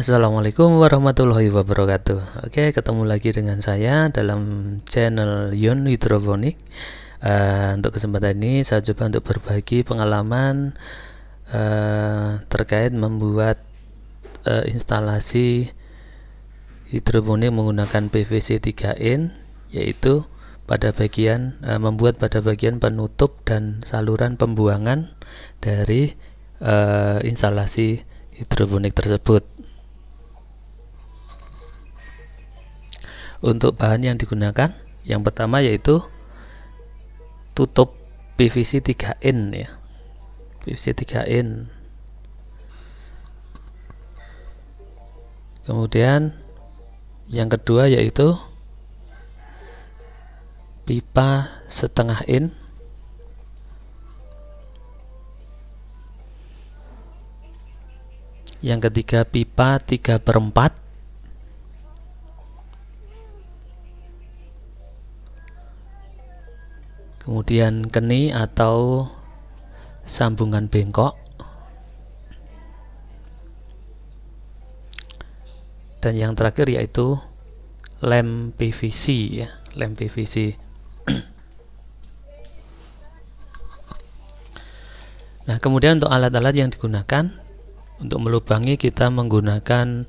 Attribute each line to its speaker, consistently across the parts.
Speaker 1: Assalamualaikum warahmatullahi wabarakatuh Oke ketemu lagi dengan saya dalam channel Yon Hydroponic. uh, eh, Untuk kesempatan ini saya coba untuk berbagi pengalaman uh, Terkait membuat uh, instalasi hidroponik menggunakan PVC 3 n Yaitu pada bagian uh, membuat pada bagian penutup dan saluran pembuangan dari uh, instalasi hidroponik tersebut untuk bahan yang digunakan yang pertama yaitu tutup PVC 3N ya PVC 3N kemudian yang kedua yaitu pipa setengah in yang ketiga pipa 3 per 4 kemudian keni atau sambungan bengkok dan yang terakhir yaitu lem PVC ya lem PVC nah kemudian untuk alat-alat yang digunakan untuk melubangi kita menggunakan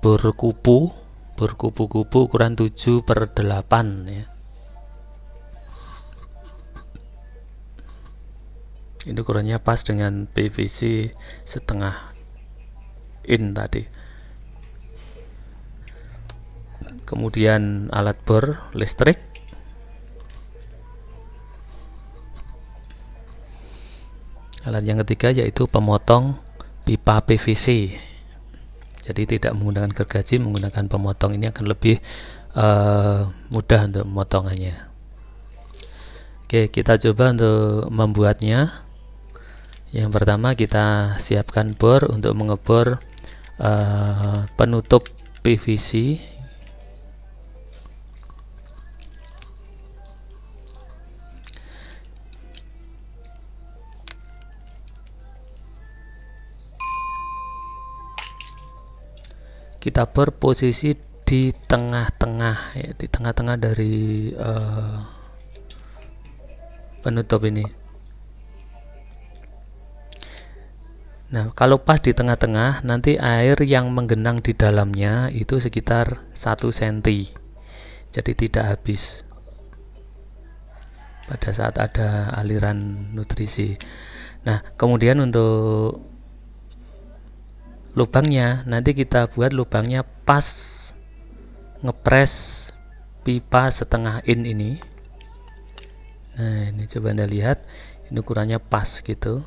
Speaker 1: bor kupu bor kupu-kupu ukuran 7 per 8 ya ini ukurannya pas dengan PVC setengah in tadi kemudian alat bor listrik alat yang ketiga yaitu pemotong pipa PVC jadi tidak menggunakan gergaji menggunakan pemotong ini akan lebih uh, mudah untuk memotongannya oke kita coba untuk membuatnya yang pertama kita siapkan bor untuk mengebor uh, penutup PVC kita berposisi di tengah-tengah ya di tengah-tengah dari uh, penutup ini Nah, kalau pas di tengah-tengah, nanti air yang menggenang di dalamnya itu sekitar 1 cm. Jadi tidak habis. Pada saat ada aliran nutrisi. Nah, kemudian untuk lubangnya, nanti kita buat lubangnya pas ngepres pipa setengah in ini. Nah, ini coba Anda lihat, ini ukurannya pas gitu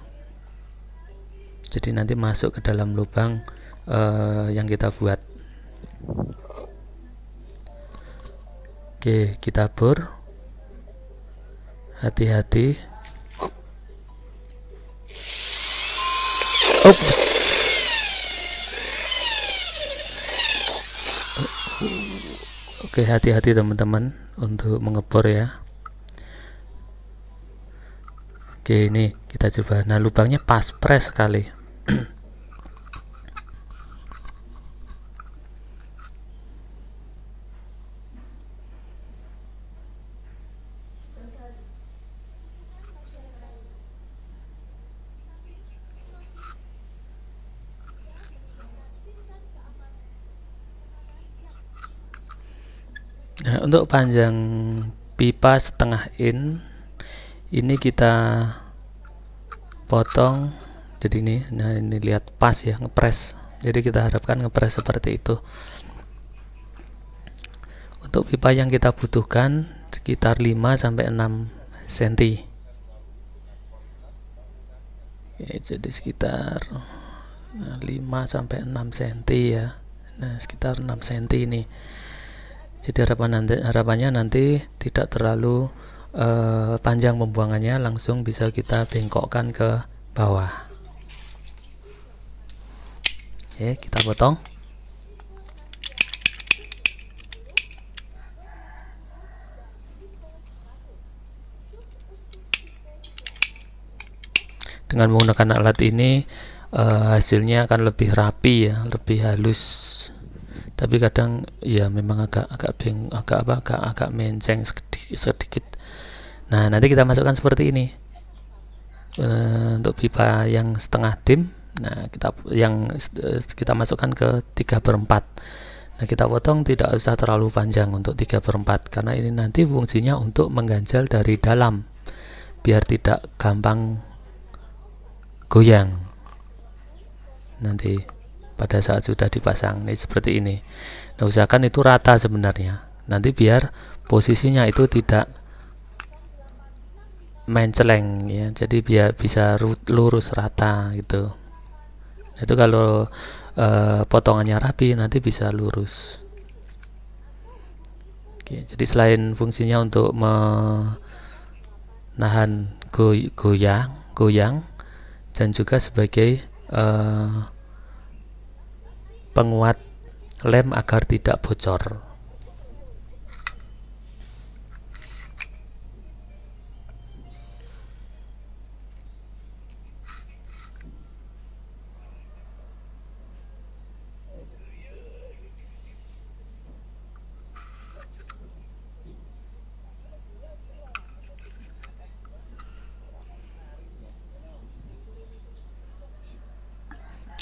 Speaker 1: jadi nanti masuk ke dalam lubang uh, yang kita buat oke kita bor hati-hati oh Oke, hati-hati teman-teman untuk mengebor ya. Oke, ini kita coba. Nah, lubangnya pas pres sekali. Nah, untuk panjang pipa setengah in ini kita potong jadi ini nah ini lihat pas ya ngepres jadi kita harapkan ngepres seperti itu untuk pipa yang kita butuhkan sekitar 5 sampai 6 cm ya, jadi sekitar 5 nah, sampai 6 cm ya nah sekitar 6 cm ini jadi harapan nanti, harapannya nanti tidak terlalu uh, panjang pembuangannya langsung bisa kita bengkokkan ke bawah Oke, kita potong. Dengan menggunakan alat ini uh, hasilnya akan lebih rapi ya, lebih halus. Tapi kadang ya memang agak agak bingung agak apa, agak agak menceng sedikit. sedikit. Nah, nanti kita masukkan seperti ini. Uh, untuk pipa yang setengah dim nah kita yang eh, kita masukkan ke 3 per 4 nah kita potong tidak usah terlalu panjang untuk 3 per 4 karena ini nanti fungsinya untuk mengganjal dari dalam biar tidak gampang goyang nanti pada saat sudah dipasang ini seperti ini nah usahakan itu rata sebenarnya nanti biar posisinya itu tidak menceleng ya jadi biar bisa lurus rata gitu itu kalau uh, potongannya rapi nanti bisa lurus Oke, jadi selain fungsinya untuk menahan goy goyang goyang dan juga sebagai uh, penguat lem agar tidak bocor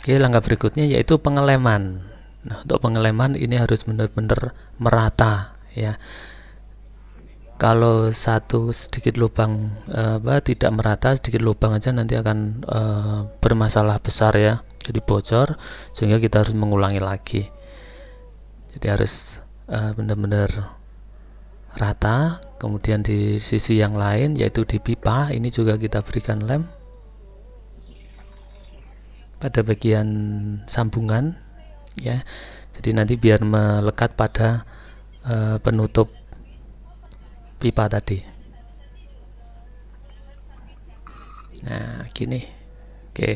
Speaker 1: Oke, langkah berikutnya yaitu pengeleman. Nah, untuk pengeleman ini harus benar-benar merata ya. Kalau satu sedikit lubang eh, apa tidak merata, sedikit lubang aja nanti akan e, bermasalah besar ya. Jadi bocor sehingga kita harus mengulangi lagi. Jadi harus eh, benar-benar rata, kemudian di sisi yang lain yaitu di pipa ini juga kita berikan lem pada bagian sambungan ya jadi nanti biar melekat pada e, penutup pipa tadi nah gini oke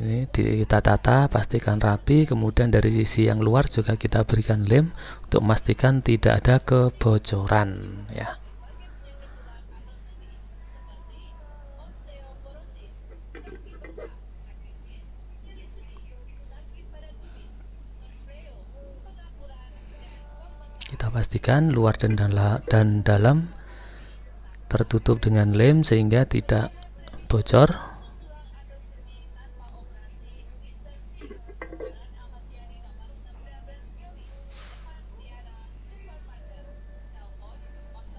Speaker 1: ini kita tata pastikan rapi kemudian dari sisi yang luar juga kita berikan lem untuk memastikan tidak ada kebocoran ya Pastikan luar dan, dan dalam tertutup dengan lem sehingga tidak bocor.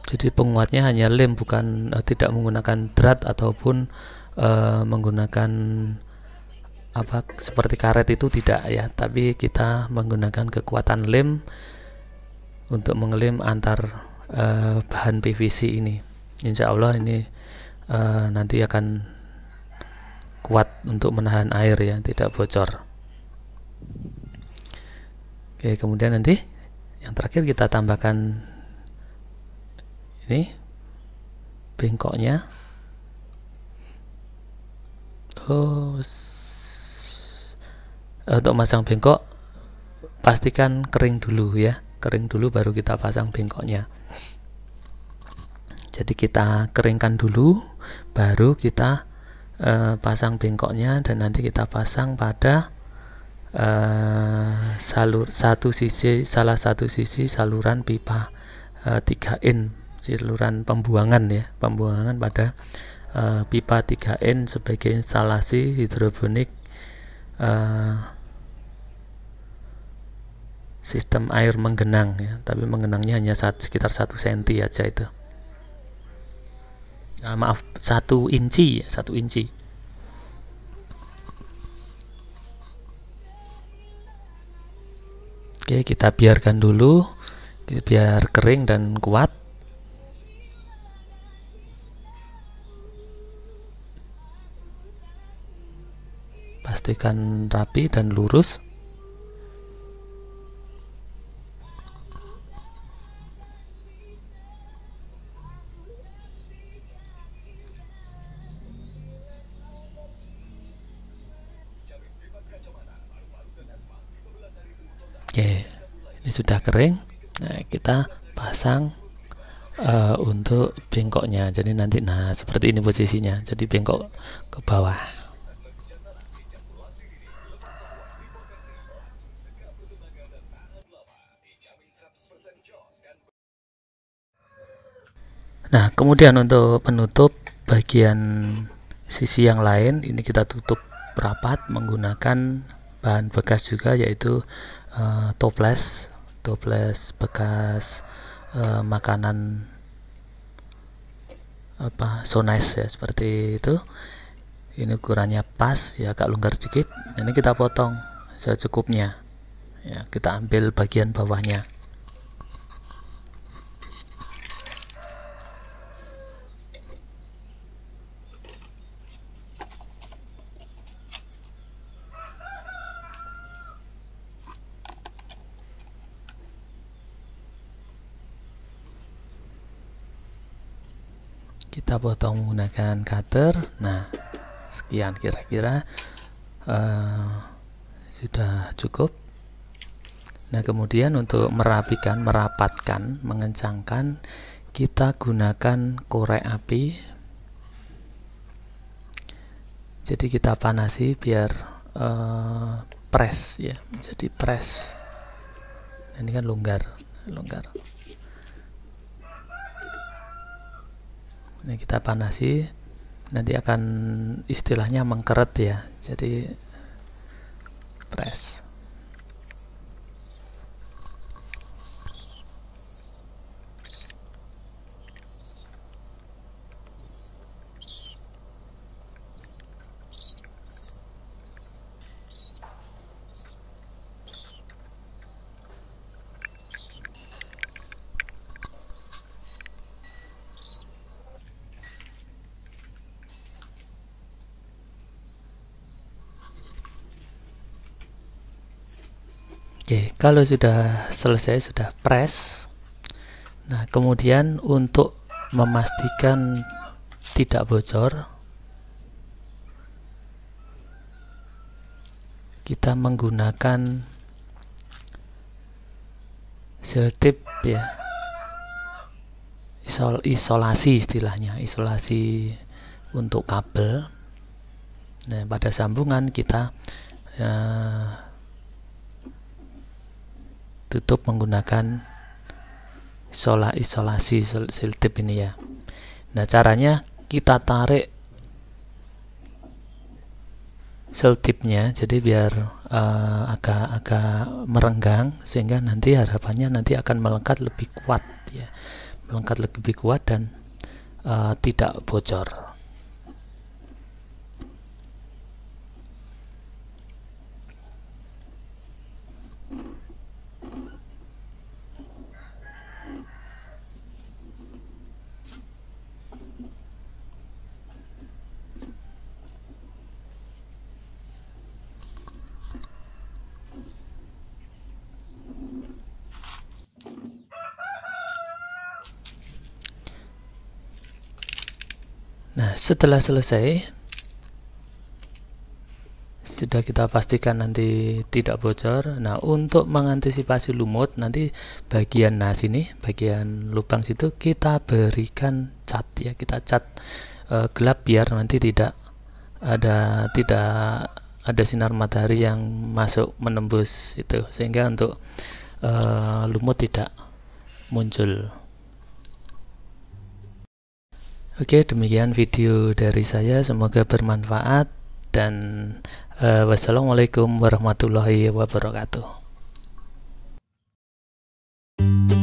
Speaker 1: Jadi penguatnya hanya lem bukan uh, tidak menggunakan drat ataupun uh, menggunakan apa seperti karet itu tidak ya, tapi kita menggunakan kekuatan lem untuk mengelim antar uh, bahan PVC ini. Insya Allah ini uh, nanti akan kuat untuk menahan air ya, tidak bocor. Oke, kemudian nanti yang terakhir kita tambahkan ini bengkoknya. Oh, eh, untuk masang bengkok pastikan kering dulu ya kering dulu baru kita pasang bengkoknya jadi kita keringkan dulu baru kita eh, pasang bengkoknya dan nanti kita pasang pada eh, salur satu sisi salah satu sisi saluran pipa eh, tiga 3 in saluran pembuangan ya pembuangan pada pipa 3 in sebagai instalasi hidroponik sistem air menggenang ya, tapi menggenangnya hanya saat, sekitar satu senti aja itu. nah, maaf, satu inci, ya, satu inci. Oke, kita biarkan dulu biar kering dan kuat. Pastikan rapi dan lurus. Oke, ini sudah kering. Nah, kita pasang uh, untuk bengkoknya. Jadi nanti nah seperti ini posisinya. Jadi bengkok ke bawah. Nah, kemudian untuk penutup bagian sisi yang lain ini kita tutup rapat menggunakan bahan bekas juga yaitu uh, toples toples bekas uh, makanan apa so nice ya seperti itu ini ukurannya pas ya agak longgar sedikit ini kita potong secukupnya ya kita ambil bagian bawahnya kita potong menggunakan cutter nah sekian kira-kira eh, sudah cukup nah kemudian untuk merapikan merapatkan mengencangkan kita gunakan korek api jadi kita panasi biar uh, press ya jadi press nah, ini kan longgar longgar ini kita panasi nanti akan istilahnya mengkeret ya jadi press Oke, kalau sudah selesai sudah press. Nah, kemudian untuk memastikan tidak bocor kita menggunakan seal tip ya. Isol isolasi istilahnya, isolasi untuk kabel. Nah, pada sambungan kita ya, tutup menggunakan isola isolasi siltip tip ini ya nah caranya kita tarik siltipnya tipnya jadi biar agak uh, eh, agak, agak merenggang sehingga nanti harapannya nanti akan melengkat lebih kuat ya melengkat lebih kuat dan uh, tidak bocor Nah, setelah selesai, sudah kita pastikan nanti tidak bocor. Nah, untuk mengantisipasi lumut, nanti bagian nah sini, bagian lubang situ kita berikan cat ya, kita cat e, gelap biar nanti tidak ada tidak ada sinar matahari yang masuk menembus itu sehingga untuk e, lumut tidak muncul. Oke, demikian video dari saya. Semoga bermanfaat dan uh, wassalamualaikum warahmatullahi wabarakatuh.